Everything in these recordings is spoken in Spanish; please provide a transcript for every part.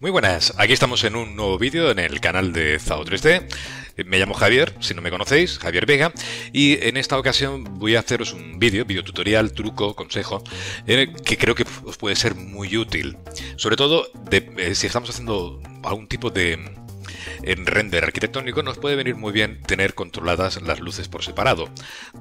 Muy buenas, aquí estamos en un nuevo vídeo en el canal de Zao 3D. Me llamo Javier, si no me conocéis, Javier Vega, y en esta ocasión voy a haceros un vídeo, videotutorial, tutorial, truco, consejo, eh, que creo que os puede ser muy útil. Sobre todo eh, si estamos haciendo algún tipo de en render arquitectónico nos puede venir muy bien tener controladas las luces por separado.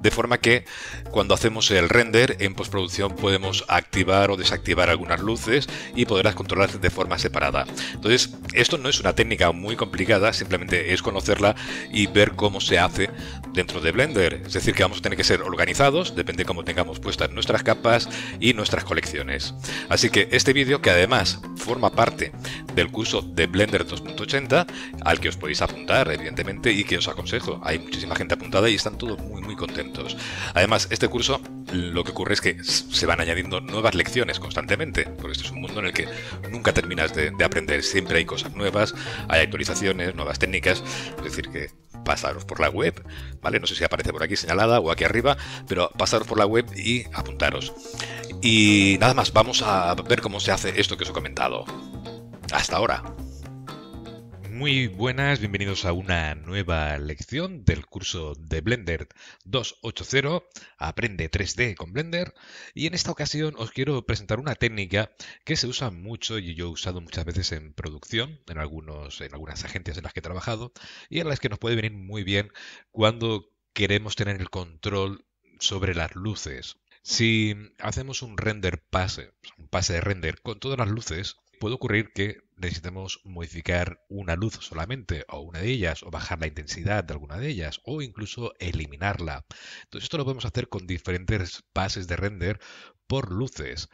De forma que cuando hacemos el render en postproducción podemos activar o desactivar algunas luces y poderlas controlar de forma separada. Entonces, esto no es una técnica muy complicada, simplemente es conocerla y ver cómo se hace dentro de Blender. Es decir, que vamos a tener que ser organizados, depende de cómo tengamos puestas nuestras capas y nuestras colecciones. Así que este vídeo, que además forma parte del curso de Blender 2.80, al que os podéis apuntar, evidentemente, y que os aconsejo. Hay muchísima gente apuntada y están todos muy, muy contentos. Además, este curso lo que ocurre es que se van añadiendo nuevas lecciones constantemente, porque este es un mundo en el que nunca terminas de, aprender, siempre hay cosas nuevas, hay actualizaciones, nuevas técnicas, es decir, que pasaros por la web, ¿vale? No sé si aparece por aquí señalada o aquí arriba, pero pasaros por la web y apuntaros. Y nada más, vamos a ver cómo se hace esto que os he comentado. Hasta ahora. Muy buenas, bienvenidos a una nueva lección del curso de Blender 2.8.0, Aprende 3D con Blender. Y en esta ocasión os quiero presentar una técnica que se usa mucho y yo he usado muchas veces en producción, en, algunos, en algunas agencias en las que he trabajado, y en las que nos puede venir muy bien cuando queremos tener el control sobre las luces. Si hacemos un render pase, un pase de render con todas las luces, puede ocurrir que necesitamos modificar una luz solamente o una de ellas o bajar la intensidad de alguna de ellas o incluso eliminarla. Entonces esto lo podemos hacer con diferentes bases de render por luces.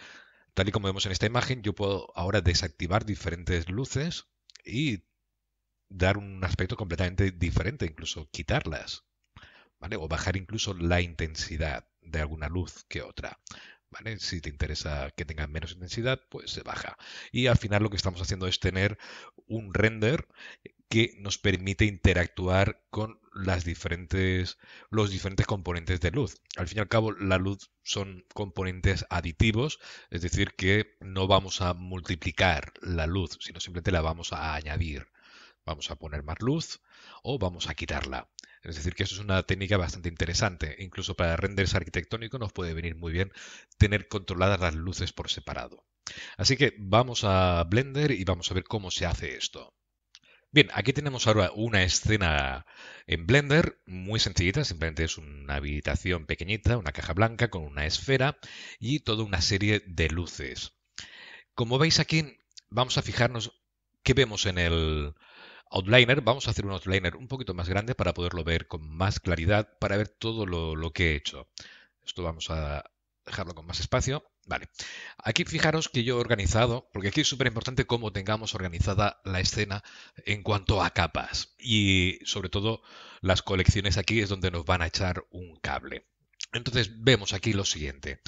Tal y como vemos en esta imagen, yo puedo ahora desactivar diferentes luces y dar un aspecto completamente diferente, incluso quitarlas. ¿vale? O bajar incluso la intensidad de alguna luz que otra. Si te interesa que tenga menos intensidad, pues se baja. Y al final lo que estamos haciendo es tener un render que nos permite interactuar con las diferentes, los diferentes componentes de luz. Al fin y al cabo, la luz son componentes aditivos, es decir, que no vamos a multiplicar la luz, sino simplemente la vamos a añadir. Vamos a poner más luz o vamos a quitarla. Es decir, que eso es una técnica bastante interesante. Incluso para renders arquitectónicos nos puede venir muy bien tener controladas las luces por separado. Así que vamos a Blender y vamos a ver cómo se hace esto. Bien, aquí tenemos ahora una escena en Blender muy sencillita, simplemente es una habitación pequeñita, una caja blanca con una esfera y toda una serie de luces. Como veis aquí, vamos a fijarnos qué vemos en el, Outliner, vamos a hacer un outliner un poquito más grande para poderlo ver con más claridad, para ver todo lo, que he hecho. Esto vamos a dejarlo con más espacio. Vale. Aquí fijaros que yo he organizado, porque aquí es súper importante cómo tengamos organizada la escena en cuanto a capas. Y sobre todo las colecciones aquí es donde nos van a echar un cable. Entonces vemos aquí lo siguiente.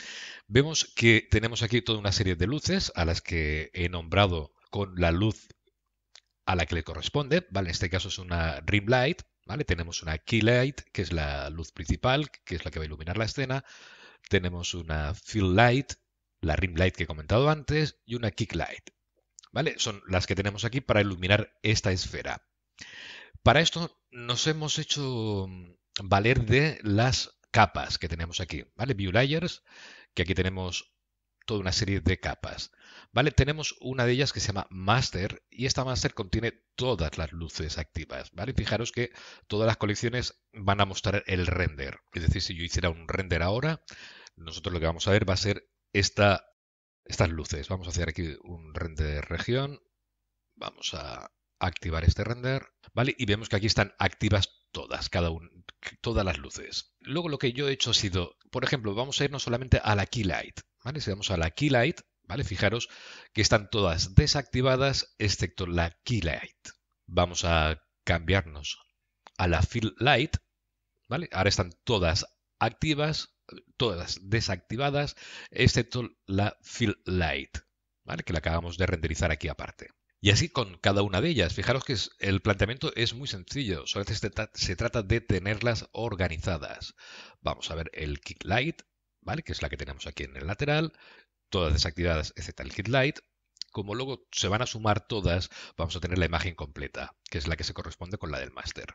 Vemos que tenemos aquí toda una serie de luces a las que he nombrado con la luz a la que le corresponde, ¿vale? En este caso es una rim light, ¿vale? Tenemos una key light, que es la luz principal, que es la que va a iluminar la escena. Tenemos una fill light, la rim light que he comentado antes, y una kick light, ¿vale? Son las que tenemos aquí para iluminar esta esfera. Para esto nos hemos hecho mm, valer de las capas que tenemos aquí, ¿vale? View layers, que aquí tenemos toda una serie de capas. ¿Vale? Tenemos una de ellas que se llama Master y esta Master contiene todas las luces activas. ¿Vale? Fijaros que todas las colecciones van a mostrar el render. Es decir, si yo hiciera un render ahora, nosotros lo que vamos a ver va a ser esta, estas luces. Vamos a hacer aquí un render de región. Vamos a activar este render, ¿vale? Y vemos que aquí están activas todas, cada una todas las luces. Luego lo que yo he hecho ha sido, por ejemplo, vamos a irnos solamente a la Keylight. ¿vale? Si vamos a la Keylight, ¿vale? Fijaros que están todas desactivadas excepto la Light. Vamos a cambiarnos a la Fill Light, ¿vale? Ahora están todas activas, todas desactivadas excepto la Fill Light, ¿vale? Que la acabamos de renderizar aquí aparte. Y así con cada una de ellas. Fijaros que el planteamiento es muy sencillo, solamente se, trata de tenerlas organizadas. Vamos a ver el Key light, que es la que tenemos aquí en el lateral, todas desactivadas excepto el kit light. Como luego se van a sumar todas, vamos a tener la imagen completa, que es la que se corresponde con la del master.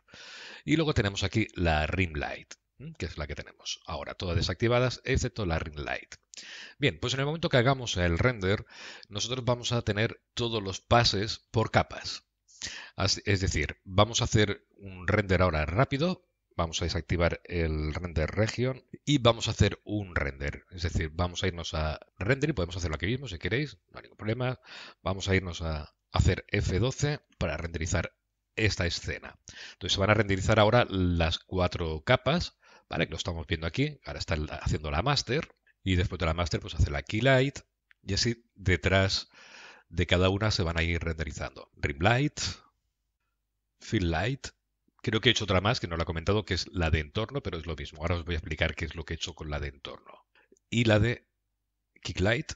Y luego tenemos aquí la rim light, que es la que tenemos ahora, todas desactivadas excepto la Rim light. Bien, pues en el momento que hagamos el render, nosotros vamos a tener todos los pases por capas. es decir, vamos a hacer un render ahora rápido vamos a desactivar el render region y vamos a hacer un render. Es decir, vamos a irnos a render y podemos hacerlo aquí mismo si queréis, no hay ningún problema. Vamos a irnos a hacer F12 para renderizar esta escena. Entonces se van a renderizar ahora las cuatro capas, Que lo estamos viendo aquí. Ahora está haciendo la master y después de la master pues hace la key light y así detrás de cada una se van a ir renderizando. Rim light, fill light Creo que he hecho otra más que no la he comentado, que es la de entorno, pero es lo mismo. Ahora os voy a explicar qué es lo que he hecho con la de entorno. Y la de Light.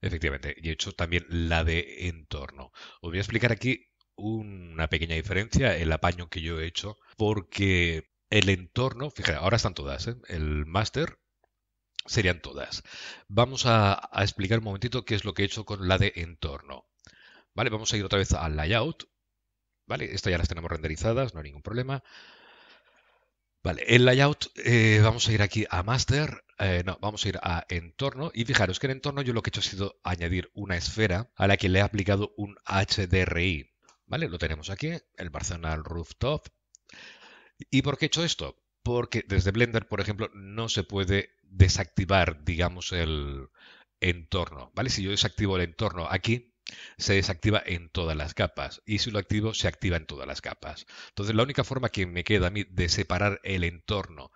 Efectivamente, y he hecho también la de entorno. Os voy a explicar aquí una pequeña diferencia, el apaño que yo he hecho, porque el entorno, fíjate, ahora están todas, ¿eh? el Master serían todas. Vamos a, a explicar un momentito qué es lo que he hecho con la de entorno. Vale, vamos a ir otra vez al layout Vale, esto ya las tenemos renderizadas, no hay ningún problema. Vale, el layout, eh, vamos a ir aquí a Master, eh, no, vamos a ir a Entorno y fijaros que en Entorno yo lo que he hecho ha sido añadir una esfera a la que le he aplicado un HDRI. Vale, lo tenemos aquí, el Barcelona Rooftop. ¿Y por qué he hecho esto? Porque desde Blender, por ejemplo, no se puede desactivar, digamos, el entorno. ¿Vale? Si yo desactivo el entorno aquí, se desactiva en todas las capas. Y si lo activo, se activa en todas las capas. Entonces, la única forma que me queda a mí de separar el entorno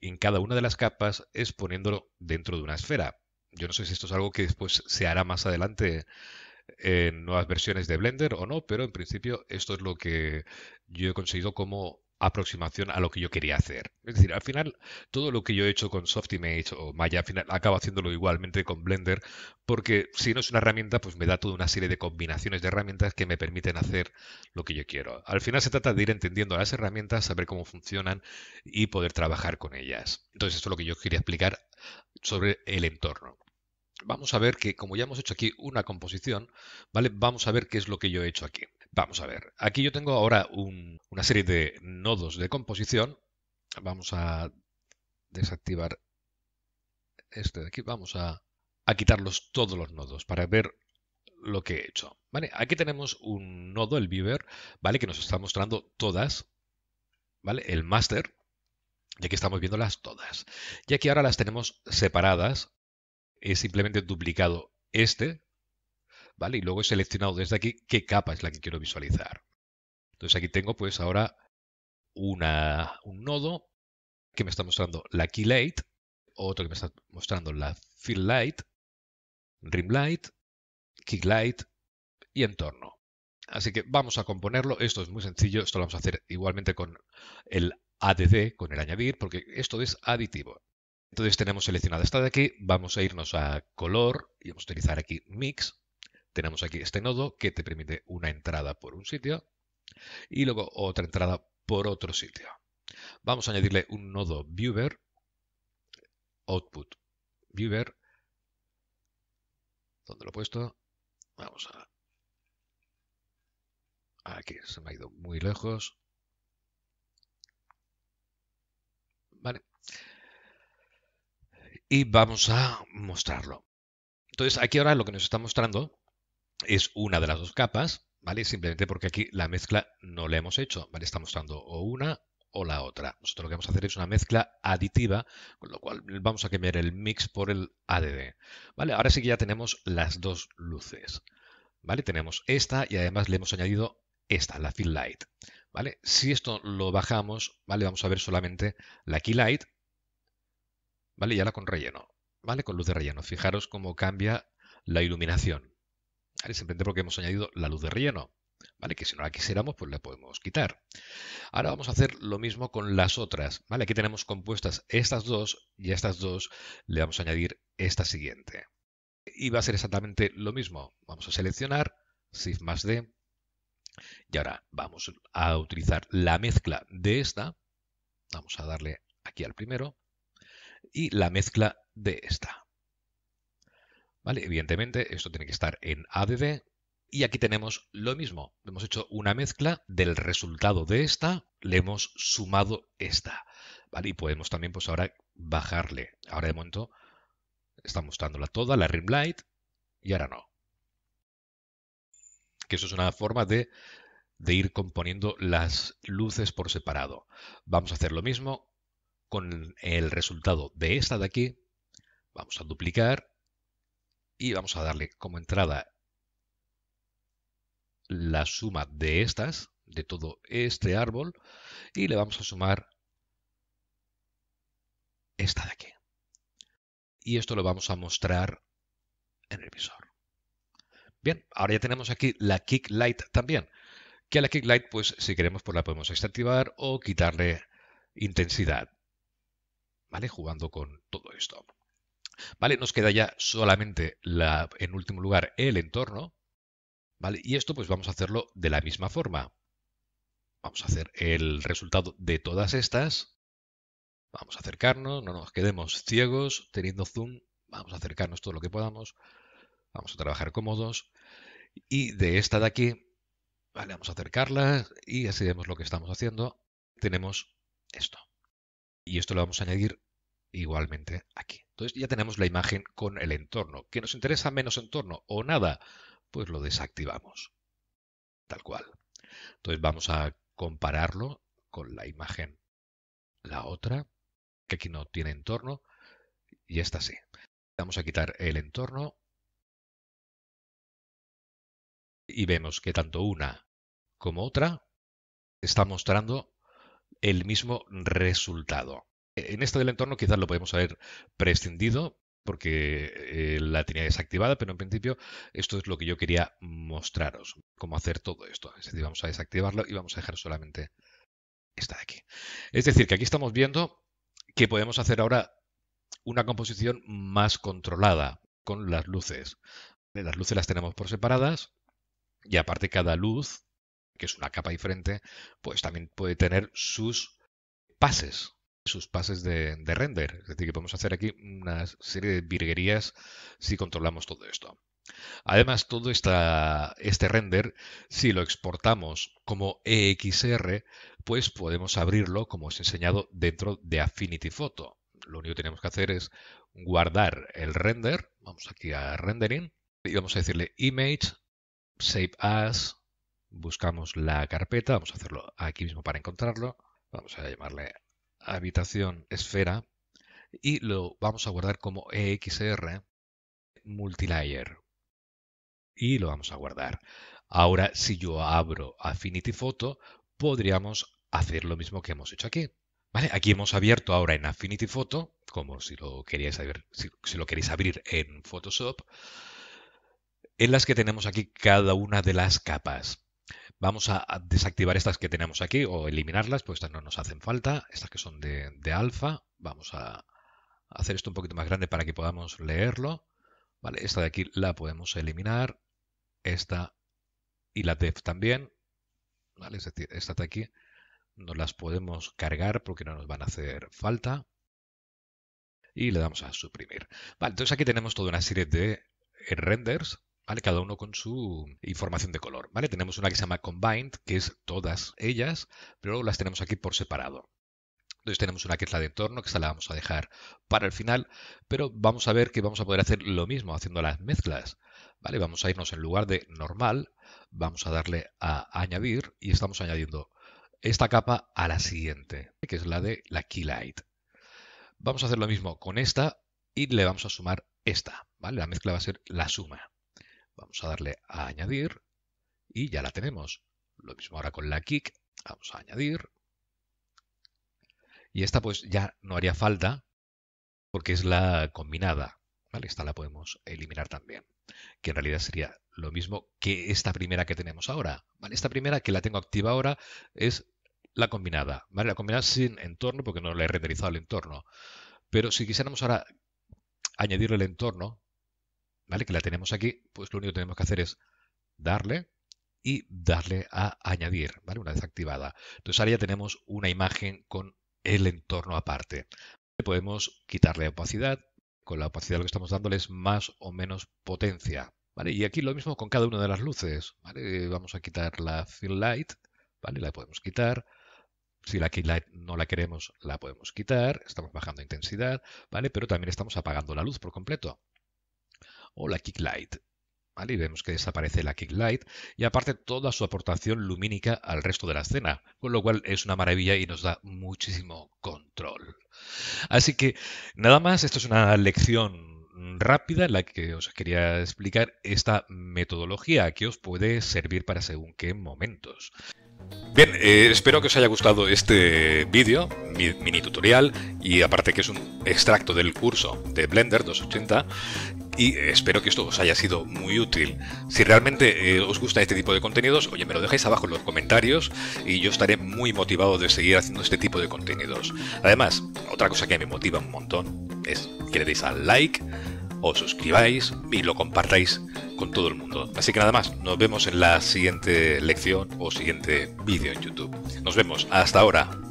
en cada una de las capas es poniéndolo dentro de una esfera. Yo no sé si esto es algo que después se hará más adelante en nuevas versiones de Blender o no, pero en principio esto es lo que yo he conseguido como aproximación a lo que yo quería hacer. Es decir, al final todo lo que yo he hecho con Softimage o Maya, al final acabo haciéndolo igualmente con Blender, porque si no es una herramienta, pues me da toda una serie de combinaciones de herramientas que me permiten hacer lo que yo quiero. Al final se trata de ir entendiendo las herramientas, saber cómo funcionan y poder trabajar con ellas. Entonces, esto es lo que yo quería explicar sobre el entorno vamos a ver que como ya hemos hecho aquí una composición, ¿vale? Vamos a ver qué es lo que yo he hecho aquí. Vamos a ver, aquí yo tengo ahora una serie de nodos de composición. Vamos a desactivar este de aquí. Vamos a, quitarlos todos los nodos para ver lo que he hecho. ¿Vale? Aquí tenemos un nodo, el Beaver, ¿vale? Que nos está mostrando todas, ¿vale? El master. Y aquí estamos viéndolas todas. Y aquí ahora las tenemos separadas. He simplemente duplicado este, ¿vale? Y luego he seleccionado desde aquí qué capa es la que quiero visualizar. Entonces aquí tengo pues ahora un nodo que me está mostrando la key light, otro que me está mostrando la fill light, rim light, key light y entorno. Así que vamos a componerlo. Esto es muy sencillo. Esto lo vamos a hacer igualmente con el ADD, con el añadir, porque esto es aditivo. Entonces tenemos seleccionada esta de aquí. Vamos a irnos a color y vamos a utilizar aquí mix tenemos aquí este nodo que te permite una entrada por un sitio y luego otra entrada por otro sitio. Vamos a añadirle un nodo viewer, output viewer, ¿dónde lo he puesto? Vamos a... Aquí, se me ha ido muy lejos. Vale. Y vamos a mostrarlo. Entonces, aquí ahora lo que nos está mostrando es una de las dos capas, ¿vale? Simplemente porque aquí la mezcla no la hemos hecho, ¿vale? Está mostrando o una o la otra. Nosotros lo que vamos a hacer es una mezcla aditiva, con lo cual vamos a cambiar el mix por el ADD. ¿Vale? Ahora sí que ya tenemos las dos luces. ¿Vale? Tenemos esta y además le hemos añadido esta, la fill light. ¿Vale? Si esto lo bajamos, ¿vale? Vamos a ver solamente la key light, ¿vale? Y ahora con relleno, ¿vale? Con luz de relleno. Fijaros cómo cambia la iluminación, Simplemente porque hemos añadido la luz de relleno, ¿vale? Que si no la quisiéramos, pues la podemos quitar. Ahora vamos a hacer lo mismo con las otras, ¿vale? Aquí tenemos compuestas estas dos y a estas dos le vamos a añadir esta siguiente. Y va a ser exactamente lo mismo. Vamos a seleccionar Shift más D y ahora vamos a utilizar la mezcla de esta. Vamos a darle aquí al primero y la mezcla de esta. Evidentemente, esto tiene que estar en ADD. Y aquí tenemos lo mismo. Hemos hecho una mezcla del resultado de esta, le hemos sumado esta. Y podemos también, pues ahora, bajarle. Ahora de momento está mostrándola toda, la rim light, y ahora no. Que eso es una forma de ir componiendo las luces por separado. Vamos a hacer lo mismo con el resultado de esta de aquí. Vamos a duplicar y vamos a darle como entrada la suma de estas, de todo este árbol, y le vamos a sumar esta de aquí. Y esto lo vamos a mostrar en el visor. Bien, ahora ya tenemos aquí la Kick Light también, que a la Kick Light, pues si queremos, pues la podemos activar o quitarle intensidad, ¿vale? Jugando con todo esto. Nos queda ya solamente en último lugar el entorno. ¿Vale? Y esto pues vamos a hacerlo de la misma forma. Vamos a hacer el resultado de todas estas. Vamos a acercarnos, no nos quedemos ciegos teniendo zoom. Vamos a acercarnos todo lo que podamos. Vamos a trabajar cómodos. Y de esta de aquí, vale, vamos a acercarla y así vemos lo que estamos haciendo. Tenemos esto. Y esto lo vamos a añadir igualmente aquí. Entonces ya tenemos la imagen con el entorno. ¿Que nos interesa menos entorno o nada? Pues lo desactivamos. Tal cual. Entonces vamos a compararlo con la imagen. La otra, que aquí no tiene entorno, y esta sí. Vamos a quitar el entorno y vemos que tanto una como otra está mostrando el mismo resultado en esta del entorno quizás lo podemos haber prescindido porque eh, la tenía desactivada, pero en principio esto es lo que yo quería mostraros, cómo hacer todo esto. Es decir, vamos a desactivarlo y vamos a dejar solamente esta de aquí. Es decir, que aquí estamos viendo que podemos hacer ahora una composición más controlada con las luces. Eh, las luces las tenemos por separadas y aparte cada luz, que es una capa diferente, pues también puede tener sus pases, sus pases de, render. Es decir, que podemos hacer aquí una serie de virguerías si controlamos todo esto. Además, todo este render, si lo exportamos como EXR, pues podemos abrirlo, como os he enseñado, dentro de Affinity Photo. Lo único que tenemos que hacer es guardar el render. Vamos aquí a Rendering y vamos a decirle Image, Save As, buscamos la carpeta, vamos a hacerlo aquí mismo para encontrarlo. Vamos a llamarle habitación esfera y lo vamos a guardar como EXR multilayer. Y lo vamos a guardar. Ahora, si yo abro Affinity Photo, podríamos hacer lo mismo que hemos hecho aquí. ¿Vale? Aquí hemos abierto ahora en Affinity Photo, como si lo, si lo queréis abrir en Photoshop, en las que tenemos aquí cada una de las capas. Vamos a, desactivar estas que tenemos aquí o eliminarlas, pues estas no nos hacen falta. Estas que son de, alfa, vamos a hacer esto un poquito más grande para que podamos leerlo. Vale, esta de aquí la podemos eliminar. Esta y la def también. esta de aquí no las podemos cargar porque no nos van a hacer falta. Y le damos a suprimir. Vale, entonces aquí tenemos toda una serie de renders cada uno con su información de color, Tenemos una que se llama Combined, que es todas ellas, pero las tenemos aquí por separado. Entonces tenemos una que es la de entorno, que esta la vamos a dejar para el final, pero vamos a ver que vamos a poder hacer lo mismo haciendo las mezclas. ¿vale? Vamos a irnos en lugar de normal, vamos a darle a añadir y estamos añadiendo esta capa a la siguiente, que es la de la key Vamos a hacer lo mismo con esta y le vamos a sumar esta, ¿vale? La mezcla va a ser la suma. Vamos a darle a añadir y ya la tenemos. Lo mismo ahora con la kick. Vamos a añadir. Y esta pues ya no haría falta porque es la combinada. Esta la podemos eliminar también. Que en realidad sería lo mismo que esta primera que tenemos ahora. Esta primera que la tengo activa ahora es la combinada. ¿vale? La combinada sin entorno porque no le he renderizado el entorno. Pero si quisiéramos ahora añadirle el entorno, ¿vale? Que la tenemos aquí, pues lo único que tenemos que hacer es darle y darle a añadir, ¿vale? Una vez activada. Entonces ahora ya tenemos una imagen con el entorno aparte. Podemos quitarle opacidad. Con la opacidad lo que estamos dándole es más o menos potencia. ¿vale? Y aquí lo mismo con cada una de las luces. ¿vale? Eh, vamos a quitar la fill light. ¿vale? La podemos quitar. Si la key light no la queremos, la podemos quitar. Estamos bajando intensidad, ¿vale? Pero también estamos apagando la luz por completo o la kick light. Y vemos que desaparece la kick light y aparte toda su aportación lumínica al resto de la escena, con lo cual es una maravilla y nos da muchísimo control. Así que nada más, esto es una lección rápida en la que os quería explicar esta metodología que os puede servir para según qué momentos. Bien, eh, espero que os haya gustado este vídeo, mi, mini tutorial, y aparte que es un extracto del curso de Blender 280, y espero que esto os haya sido muy útil. Si realmente eh, os gusta este tipo de contenidos, oye, me lo dejáis abajo en los comentarios y yo estaré muy motivado de seguir haciendo este tipo de contenidos. Además, otra cosa que me motiva un montón es que le deis al like, os suscribáis y lo compartáis con todo el mundo. Así que nada más, nos vemos en la siguiente lección o siguiente vídeo en YouTube. Nos vemos, hasta ahora.